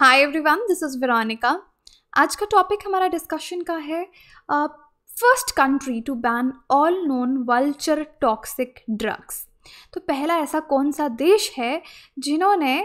hi everyone this is Veronica आज का topic हमारा डिस्कशन का है first country to ban all non vulture toxic drugs तो पहला ऐसा कौन सा देश है जिन्होंने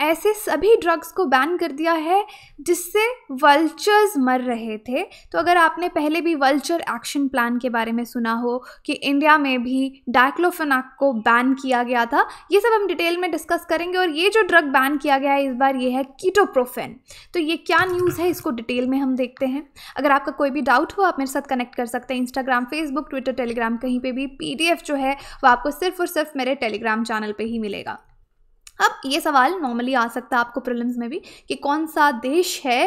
ऐसे सभी ड्रग्स को बैन कर दिया है जिससे वल्चर्स मर रहे थे तो अगर आपने पहले भी वल्चर एक्शन प्लान के बारे में सुना हो कि इंडिया में भी डाइक्लोफेनाक को बैन किया गया था ये सब हम डिटेल में डिस्कस करेंगे और ये जो ड्रग बैन किया गया है इस बार ये है कीटोप्रोफेन तो ये क्या न्यूज़ है इसको डिटेल में हम देखते हैं अगर आपका कोई भी डाउट हो आप मेरे साथ कनेक्ट कर सकते हैं इंस्टाग्राम फेसबुक ट्विटर टेलीग्राम कहीं पर भी पी जो है वो आपको सिर्फ और सिर्फ मेरे टेलीग्राम चैनल पर ही मिलेगा अब ये सवाल नॉर्मली आ सकता है आपको प्रिलिम्स में भी कि कौन सा देश है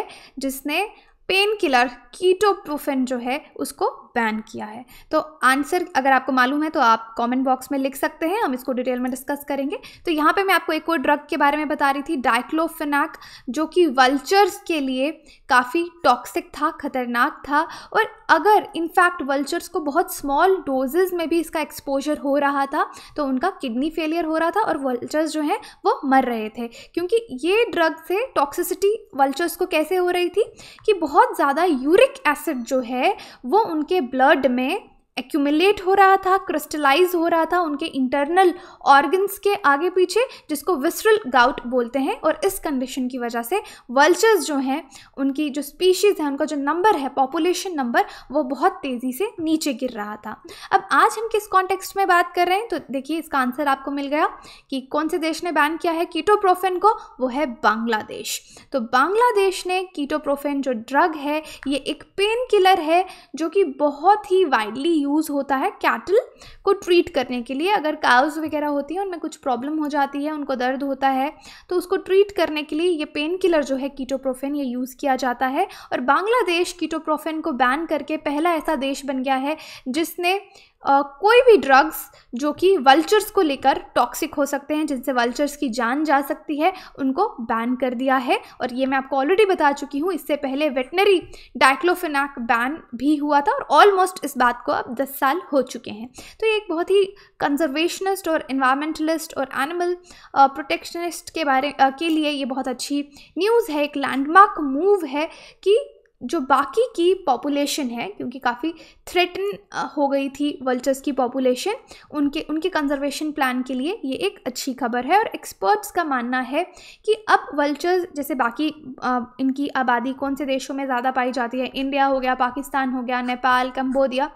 जिसने पेन किलर कीटोप्रोफेन जो है उसको बैन किया है तो आंसर अगर आपको मालूम है तो आप कमेंट बॉक्स में लिख सकते हैं हम इसको डिटेल में डिस्कस करेंगे तो यहाँ पे मैं आपको एक और ड्रग के बारे में बता रही थी डाइक्लोफेनाक जो कि वल्चर्स के लिए काफ़ी टॉक्सिक था खतरनाक था और अगर इनफैक्ट वल्चर्स को बहुत स्मॉल डोजेज में भी इसका एक्सपोजर हो रहा था तो उनका किडनी फेलियर हो रहा था और वल्चर्स जो हैं वो मर रहे थे क्योंकि ये ड्रग से टॉक्सिसिटी वल्चर्स को कैसे हो रही थी कि बहुत बहुत ज़्यादा यूरिक एसिड जो है वो उनके ब्लड में एक्यूमुलेट हो रहा था क्रिस्टलाइज हो रहा था उनके इंटरनल ऑर्गन्स के आगे पीछे जिसको विसरल गाउट बोलते हैं और इस कंडीशन की वजह से वल्चर्स जो हैं उनकी जो स्पीशीज़ हैं उनका जो नंबर है पॉपुलेशन नंबर वो बहुत तेज़ी से नीचे गिर रहा था अब आज हम किस कॉन्टेक्स्ट में बात कर रहे हैं तो देखिए इसका आंसर आपको मिल गया कि कौन से देश ने बैन किया है कीटोप्रोफेन को वो है बांग्लादेश तो बांग्लादेश ने कीटोप्रोफेन जो ड्रग है ये एक पेन किलर है जो कि बहुत ही वाइडली यूज़ होता है कैटल को ट्रीट करने के लिए अगर काउज वगैरह होती हैं उनमें कुछ प्रॉब्लम हो जाती है उनको दर्द होता है तो उसको ट्रीट करने के लिए ये पेन किलर जो है कीटोप्रोफेन ये यूज़ किया जाता है और बांग्लादेश कीटोप्रोफेन को बैन करके पहला ऐसा देश बन गया है जिसने कोई भी ड्रग्स जो कि वल्चर्स को लेकर टॉक्सिक हो सकते हैं जिनसे वल्चर्स की जान जा सकती है उनको बैन कर दिया है और ये मैं आपको ऑलरेडी बता चुकी हूँ इससे पहले वेटनरी डाइक्लोफिनाक बैन भी हुआ था और ऑलमोस्ट इस बात को अब 10 साल हो चुके हैं तो ये एक बहुत ही कंजर्वेशनिस्ट और इन्वामेंटलिस्ट और एनिमल प्रोटेक्शनिस्ट के बारे आ, के लिए ये बहुत अच्छी न्यूज़ है एक लैंडमार्क मूव है कि जो बाकी की पॉपुलेशन है क्योंकि काफ़ी थ्रेटन हो गई थी वल्चर्स की पॉपुलेशन उनके उनके कंजर्वेशन प्लान के लिए ये एक अच्छी खबर है और एक्सपर्ट्स का मानना है कि अब वल्चर्स जैसे बाकी आ, इनकी आबादी कौन से देशों में ज़्यादा पाई जाती है इंडिया हो गया पाकिस्तान हो गया नेपाल कम्बोडिया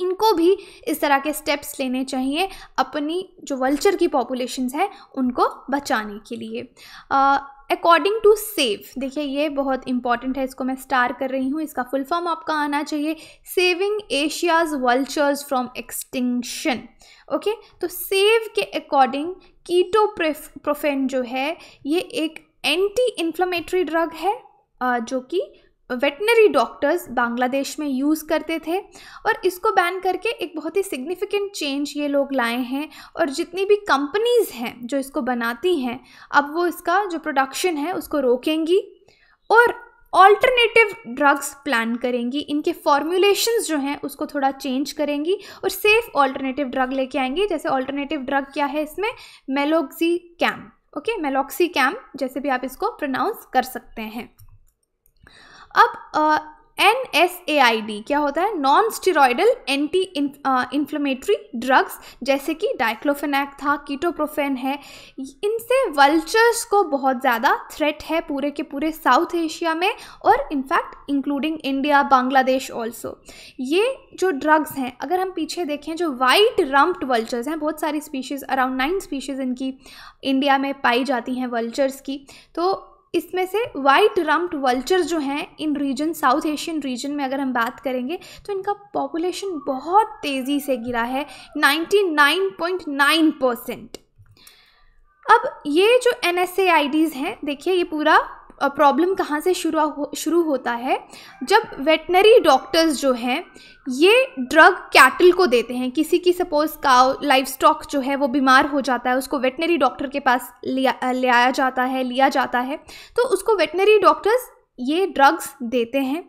इनको भी इस तरह के स्टेप्स लेने चाहिए अपनी जो वल्चर की पॉपुलेशंस हैं उनको बचाने के लिए आ, अकॉर्डिंग टू सेव देखिए ये बहुत इंपॉर्टेंट है इसको मैं स्टार कर रही हूँ इसका फुल फॉर्म आपका आना चाहिए saving Asia's vultures from extinction okay तो सेव के अकॉर्डिंग कीटो प्रोफेन जो है ये एक एंटी इन्फ्लामेटरी ड्रग है जो कि वेटनरी डॉक्टर्स बांग्लादेश में यूज़ करते थे और इसको बैन करके एक बहुत ही सिग्निफिकेंट चेंज ये लोग लाए हैं और जितनी भी कंपनीज़ हैं जो इसको बनाती हैं अब वो इसका जो प्रोडक्शन है उसको रोकेंगी और ऑल्टरनेटिव ड्रग्स प्लान करेंगी इनके फॉर्मूलेशंस जो हैं उसको थोड़ा चेंज करेंगी और सेफ़ ऑल्टरनेटिव ड्रग लेके आएंगी जैसे ऑल्टरनेटिव ड्रग क्या है इसमें meloxicam okay meloxicam जैसे भी आप इसको प्रोनाउंस कर सकते हैं अब N S A I D क्या होता है non steroidal anti inflammatory drugs जैसे कि डाइक्लोफेनैक था कीटोप्रोफेन है इनसे वल्चर्स को बहुत ज़्यादा थ्रेट है पूरे के पूरे साउथ एशिया में और in fact including India Bangladesh also ये जो ड्रग्स हैं अगर हम पीछे देखें जो वाइट रम्प्ड वल्चर्स हैं बहुत सारी स्पीशीज़ अराउंड नाइन स्पीशीज़ इनकी इंडिया में पाई जाती हैं वल्चर्स की तो इसमें से वाइट रम्प्ड वल्चर जो हैं in region South Asian region में अगर हम बात करेंगे तो इनका पॉपुलेशन बहुत तेज़ी से गिरा है 99.9 परसेंट अब ये जो एन एस हैं देखिए ये पूरा प्रॉब्लम कहाँ से शुरू हो शुरू होता है जब वेटनरी डॉक्टर्स जो हैं ये ड्रग कैटल को देते हैं किसी की सपोज़ काउ लाइफ स्टॉक जो है वो बीमार हो जाता है उसको वेटनरी डॉक्टर के पास लिया ले आया जाता है लिया जाता है तो उसको वेटनरी डॉक्टर्स ये ड्रग्स देते हैं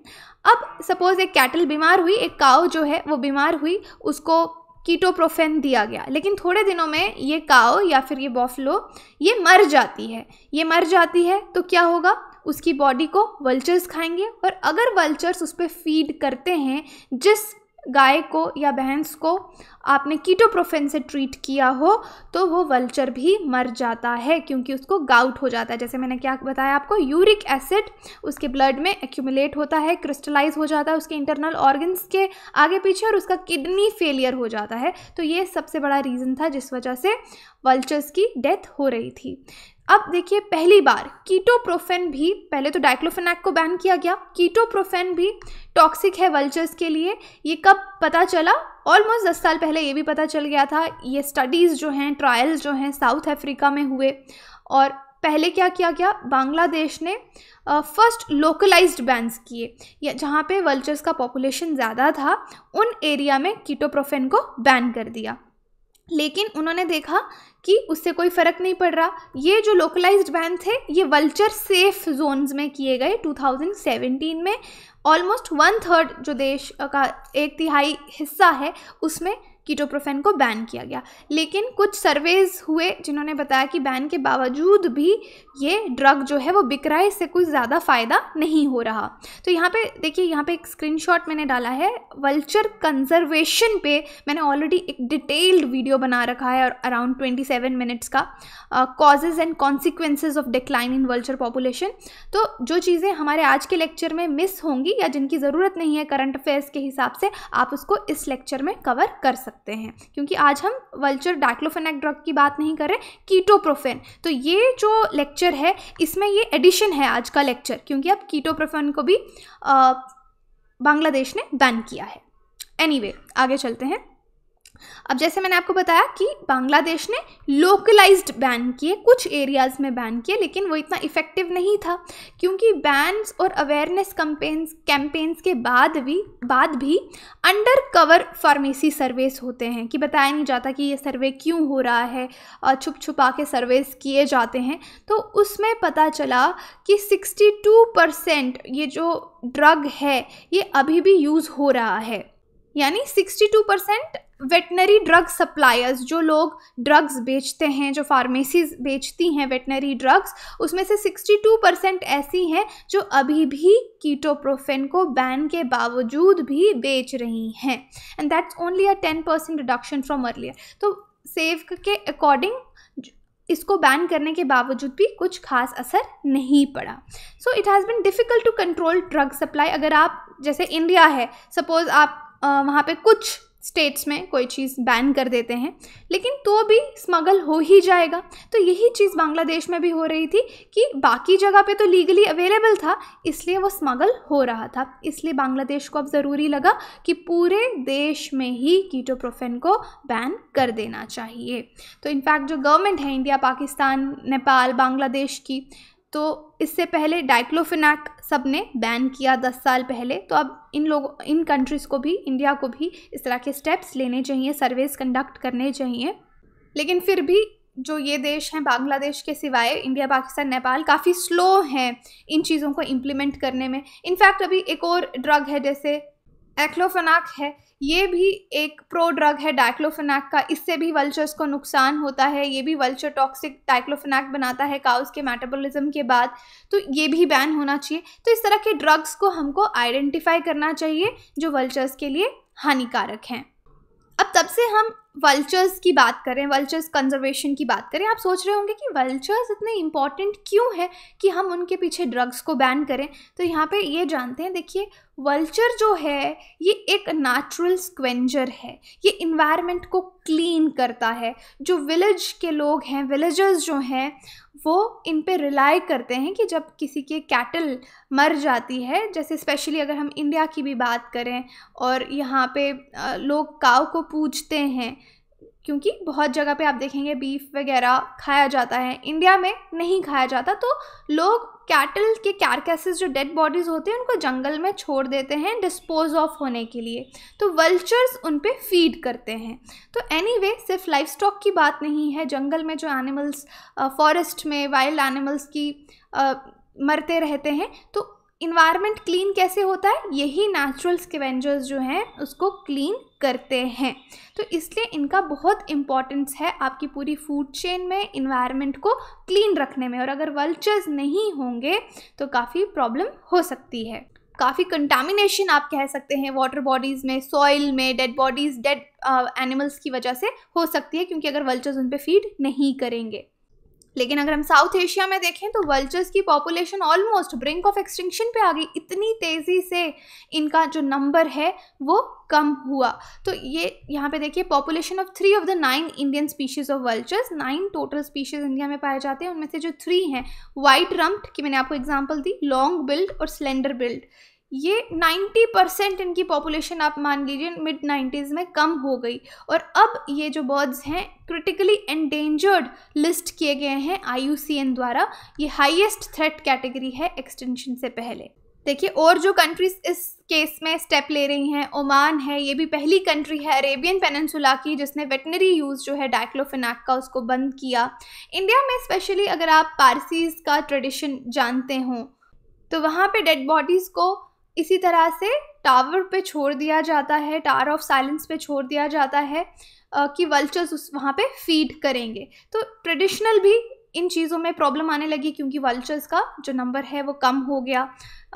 अब सपोज़ एक कैटल बीमार हुई एक काउ जो है वो बीमार हुई उसको कीटोप्रोफेन दिया गया लेकिन थोड़े दिनों में ये काओ या फिर ये बॉफलो ये मर जाती है ये मर जाती है तो क्या होगा उसकी बॉडी को वल्चर्स खाएंगे और अगर वल्चर्स उस पर फीड करते हैं जिस गाय को या भैंस को आपने कीटोप्रोफेन से ट्रीट किया हो तो वो वल्चर भी मर जाता है क्योंकि उसको गाउट हो जाता है जैसे मैंने क्या बताया आपको यूरिक एसिड उसके ब्लड में एक्यूमुलेट होता है क्रिस्टलाइज हो जाता है उसके इंटरनल ऑर्गन्स के आगे पीछे और उसका किडनी फेलियर हो जाता है तो ये सबसे बड़ा रीज़न था जिस वजह से वल्चर्स की डेथ हो रही थी अब देखिए पहली बार कीटोप्रोफेन भी पहले तो डाइक्लोफेनैक को बैन किया गया कीटोप्रोफेन भी टॉक्सिक है वल्चर्स के लिए ये कब पता चला ऑलमोस्ट दस साल पहले ये भी पता चल गया था ये स्टडीज़ जो हैं ट्रायल्स जो हैं साउथ अफ्रीका में हुए और पहले क्या किया गया बांग्लादेश ने फर्स्ट लोकलाइज्ड बैंस किए या जहाँ पे वल्चर्स का पॉपुलेशन ज़्यादा था उन एरिया में कीटोप्रोफेन को बैन कर दिया लेकिन उन्होंने देखा कि उससे कोई फ़र्क नहीं पड़ रहा ये जो लोकलाइज्ड बैन थे ये वल्चर सेफ जोन्स में किए गए 2017 में ऑलमोस्ट वन थर्ड जो देश का एक तिहाई हिस्सा है उसमें कीटोप्रोफेन को बैन किया गया लेकिन कुछ सर्वेज हुए जिन्होंने बताया कि बैन के बावजूद भी ये ड्रग जो है वो बिक रहा है इससे कुछ ज़्यादा फ़ायदा नहीं हो रहा तो यहाँ पे देखिए यहाँ पे एक स्क्रीनशॉट मैंने डाला है वल्चर कंजर्वेशन पे मैंने ऑलरेडी एक डिटेल्ड वीडियो बना रखा है और अराउंड ट्वेंटी सेवन मिनट्स का causes and consequences of decline in vulture population तो जो चीज़ें हमारे आज के लेक्चर में मिस होंगी या जिनकी ज़रूरत नहीं है करंट अफेयर्स के हिसाब से आप उसको इस लेक्चर में कवर कर सकते सकते हैं क्योंकि आज हम वल्चर डाइक्लोफेनेक ड्रग की बात नहीं कर रहे कीटोप्रोफेन तो ये जो लेक्चर है इसमें ये एडिशन है आज का लेक्चर क्योंकि अब कीटोप्रोफेन को भी बांग्लादेश ने बैन किया है एनीवे anyway, आगे चलते हैं अब जैसे मैंने आपको बताया कि बांग्लादेश ने लोकलाइज्ड बैन किए कुछ एरियाज़ में बैन किए लेकिन वो इतना इफ़ेक्टिव नहीं था क्योंकि बैन्स और अवेयरनेस कम्पेन्स कैंपेन्स के बाद भी बाद भी अंडर कवर फार्मेसी सर्वेस होते हैं कि बताया नहीं जाता कि ये सर्वे क्यों हो रहा है छुप छुपा के सर्वेस किए जाते हैं तो उसमें पता चला कि सिक्सटी परसेंट ये जो ड्रग है ये अभी भी यूज़ हो रहा है यानी 62 परसेंट वेटनरी ड्रग सप्लायर्स जो लोग ड्रग्स बेचते हैं जो फार्मेसीज बेचती हैं वेटनरी ड्रग्स उसमें से 62 परसेंट ऐसी हैं जो अभी भी कीटोप्रोफेन को बैन के बावजूद भी बेच रही हैं and that's only a 10 percent reduction from earlier तो सेव के अकॉर्डिंग इसको बैन करने के बावजूद भी कुछ खास असर नहीं पड़ा so it has been difficult to control drug supply अगर आप जैसे इंडिया है सपोज़ आप आ, वहाँ पे कुछ स्टेट्स में कोई चीज़ बैन कर देते हैं लेकिन तो भी स्मगल हो ही जाएगा तो यही चीज़ बांग्लादेश में भी हो रही थी कि बाकी जगह पे तो लीगली अवेलेबल था इसलिए वो स्मगल हो रहा था इसलिए बांग्लादेश को अब ज़रूरी लगा कि पूरे देश में ही कीटोप्रोफेन को बैन कर देना चाहिए तो इनफैक्ट जो गवर्नमेंट है इंडिया पाकिस्तान नेपाल बांग्लादेश की तो इससे पहले डाइक्लोफिनाक सब ने बैन किया दस साल पहले तो अब इन लोगों इन कंट्रीज़ को भी इंडिया को भी इस तरह के स्टेप्स लेने चाहिए सर्वेस कंडक्ट करने चाहिए लेकिन फिर भी जो ये देश हैं बांग्लादेश के सिवाय इंडिया पाकिस्तान नेपाल काफ़ी स्लो हैं इन चीज़ों को इम्प्लीमेंट करने में इनफैक्ट अभी एक और ड्रग है जैसे एक्लोफेनाक है ये भी एक प्रो ड्रग है डाइक्लोफेनाक का इससे भी वल्चर्स को नुकसान होता है ये भी वल्चर टॉक्सिक डाइक्लोफेनाक बनाता है काउस के मेटाबॉलिज्म के बाद तो ये भी बैन होना चाहिए तो इस तरह के ड्रग्स को हमको आइडेंटिफाई करना चाहिए जो वल्चर्स के लिए हानिकारक हैं अब तब से हम वल्चर्स की बात करें वल्चर्स कंजर्वेशन की बात करें आप सोच रहे होंगे कि वल्चर्स इतने इम्पॉर्टेंट क्यों है कि हम उनके पीछे ड्रग्स को बैन करें तो यहाँ पे ये जानते हैं देखिए वल्चर जो है ये एक नेचुरल स्क्वेंजर है ये इन्वायरमेंट को क्लीन करता है जो विलेज के लोग हैं विलेजर्स जो हैं वो इन पे रिलाई करते हैं कि जब किसी के कैटल मर जाती है जैसे स्पेशली अगर हम इंडिया की भी बात करें और यहाँ पे लोग काव को पूजते हैं क्योंकि बहुत जगह पे आप देखेंगे बीफ वगैरह खाया जाता है इंडिया में नहीं खाया जाता तो लोग कैटल के कैरकेसेस जो डेड बॉडीज़ होते हैं उनको जंगल में छोड़ देते हैं डिस्पोज ऑफ होने के लिए तो वल्चर्स उन पर फीड करते हैं तो एनी anyway, सिर्फ लाइफ स्टॉक की बात नहीं है जंगल में जो एनिमल्स फॉरेस्ट में वाइल्ड एनिमल्स की आ, मरते रहते हैं तो इन्वायरमेंट क्लीन कैसे होता है यही नेचुरल स्कवेंजर्स जो हैं उसको क्लीन करते हैं तो इसलिए इनका बहुत इम्पॉर्टेंस है आपकी पूरी फूड चेन में इन्वायरमेंट को क्लीन रखने में और अगर वल्चर्स नहीं होंगे तो काफ़ी प्रॉब्लम हो सकती है काफ़ी कंटामिनेशन आप कह सकते हैं वाटर बॉडीज़ में सॉइल में डेड बॉडीज़ डेड एनिमल्स की वजह से हो सकती है क्योंकि अगर वल्चर्स उन पर फीड नहीं करेंगे लेकिन अगर हम साउथ एशिया में देखें तो वल्चर्स की population almost brink of extinction पे आ गई इतनी तेज़ी से इनका जो नंबर है वो कम हुआ तो ये यहाँ पे देखिए population of three of the nine Indian species of vultures nine total species India में पाए जाते हैं उनमें से जो थ्री हैं वाइट रम्प्ड की मैंने आपको एग्जाम्पल दी लॉन्ग बिल्ड और स्लेंडर बिल्ड ये 90 परसेंट इनकी पॉपुलेशन आप मान लीजिए मिड 90s में कम हो गई और अब ये जो बर्ड्स हैं क्रिटिकली एंडेंजर्ड लिस्ट किए गए हैं आई द्वारा ये हाईएस्ट थ्रेट कैटेगरी है एक्सटेंशन से पहले देखिए और जो कंट्रीज इस केस में स्टेप ले रही हैं ओमान है ये भी पहली कंट्री है अरेबियन पेनन्सुला की जिसने वेटनरी यूज़ जो है डाइक्लोफिनाक का उसको बंद किया इंडिया में स्पेशली अगर आप पारसीज का ट्रेडिशन जानते हों तो वहाँ पे डेड बॉडीज़ को इसी तरह से टावर पे छोड़ दिया जाता है टावर ऑफ साइलेंस पे छोड़ दिया जाता है कि वल्चर्स उस वहाँ पे फीड करेंगे तो ट्रेडिशनल भी इन चीज़ों में प्रॉब्लम आने लगी क्योंकि वल्चर्स का जो नंबर है वो कम हो गया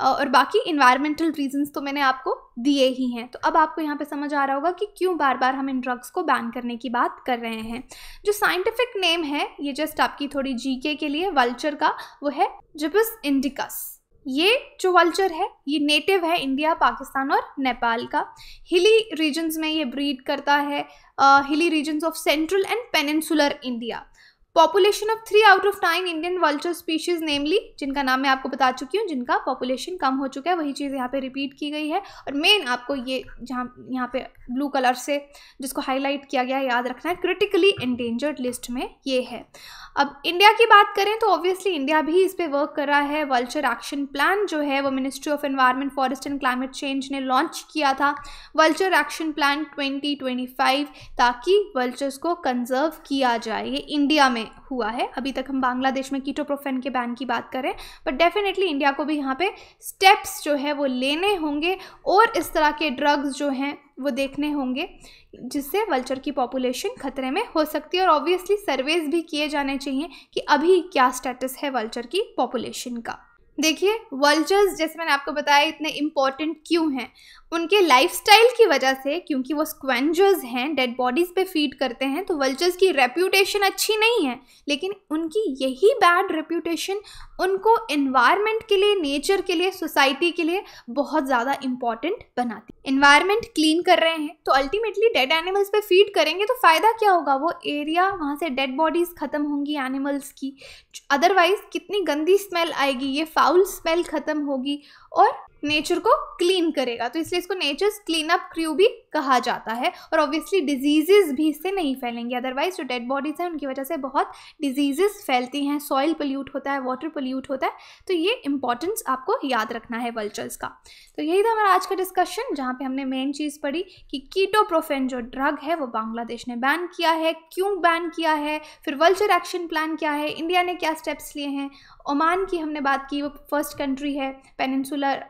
और बाकी इन्वायरमेंटल रीजंस तो मैंने आपको दिए ही हैं तो अब आपको यहाँ पे समझ आ रहा होगा कि क्यों बार बार हम इन ड्रग्स को बैन करने की बात कर रहे हैं जो साइंटिफिक नेम है ये जस्ट आपकी थोड़ी जीके के लिए वल्चर का वो है जिपस इंडिकस ये जो वल्चर है ये नेटिव है इंडिया पाकिस्तान और नेपाल का हिली रीजन्स में ये ब्रीड करता है hilly regions of central and peninsular India population of three out of nine Indian vulture species namely जिनका नाम मैं आपको बता चुकी हूँ जिनका पॉपुलेशन कम हो चुका है वही चीज़ यहाँ पे रिपीट की गई है और मेन आपको ये जहाँ यहाँ पे ब्लू कलर से जिसको हाईलाइट किया गया है याद रखना है क्रिटिकली इंडेंजर्ड लिस्ट में ये है अब इंडिया की बात करें तो ऑब्वियसली इंडिया भी इस पर वर्क कर रहा है वल्चर एक्शन प्लान जो है वो ministry of environment forest and climate change ने लॉन्च किया था वल्चर एक्शन प्लान फाइव ताकि वल्चर्स को कंजर्व किया जाए ये इंडिया में में हुआ है अभी तक हम बांग्लादेश में कीटोप्रोफेन के बैन की बात करें बट डेफिनेटली इंडिया को भी यहाँ पे स्टेप्स जो है वो लेने होंगे और इस तरह के ड्रग्स जो हैं वो देखने होंगे जिससे वल्चर की पॉपुलेशन खतरे में हो सकती है और ऑब्वियसली सर्वेज भी किए जाने चाहिए कि अभी क्या स्टेटस है वल्चर की पॉपुलेशन का देखिए वल्चर्स जैसे मैंने आपको बताया इतने इम्पॉर्टेंट क्यों हैं उनके लाइफस्टाइल की वजह से क्योंकि वो स्क्वेंजर्स हैं डेड बॉडीज़ पे फीड करते हैं तो वल्चर्स की रेप्यूटेशन अच्छी नहीं है लेकिन उनकी यही बैड रेप्यूटेशन उनको इन्वायरमेंट के लिए नेचर के लिए सोसाइटी के लिए बहुत ज़्यादा इंपॉर्टेंट बनाती है इन्वायरमेंट क्लीन कर रहे हैं तो अल्टीमेटली डेड एनिमल्स पे फीड करेंगे तो फ़ायदा क्या होगा वो एरिया वहाँ से डेड बॉडीज़ ख़त्म होंगी एनिमल्स की अदरवाइज़ कितनी गंदी स्मेल आएगी ये फाउल स्मेल ख़त्म होगी और नेचर को क्लीन करेगा तो इसलिए इसलिए इसको नेचर्स क्लीन अप क्रू भी कहा जाता है और ऑब्वियसली डिजीजेज भी इससे नहीं फैलेंगे अदरवाइज जो डेड बॉडीज़ हैं उनकी वजह से बहुत डिजीजेस फैलती हैं सॉइल पोल्यूट होता है वाटर पोल्यूट होता है तो ये इंपॉर्टेंस आपको याद रखना है वल्चर्स का तो यही था हमारा आज का डिस्कशन जहाँ पे हमने मेन चीज़ पढ़ी कि कीटोप्रोफेन जो ड्रग है वो बांग्लादेश ने बैन किया है क्यों बैन किया है फिर वल्चर एक्शन प्लान क्या है इंडिया ने क्या स्टेप्स लिए हैं ओमान की हमने बात की वो फर्स्ट कंट्री है पेनिनसुलर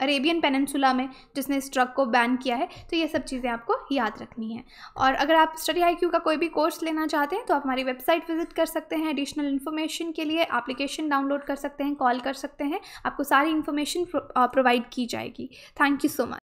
अरेबियन पेनन्सुला में जिसने इस ड्रग को बैन किया है तो ये सब चीज़ें आपको याद रखनी है और अगर आप स्टडी आई का कोई भी कोर्स लेना चाहते हैं तो आप हमारी वेबसाइट विजिट कर सकते हैं एडिशनल इन्फॉर्मेशन के लिए एप्लीकेशन डाउनलोड कर सकते हैं कॉल कर सकते हैं आपको सारी इन्फॉर्मेशन प्रोवाइड की जाएगी थैंक यू सो मच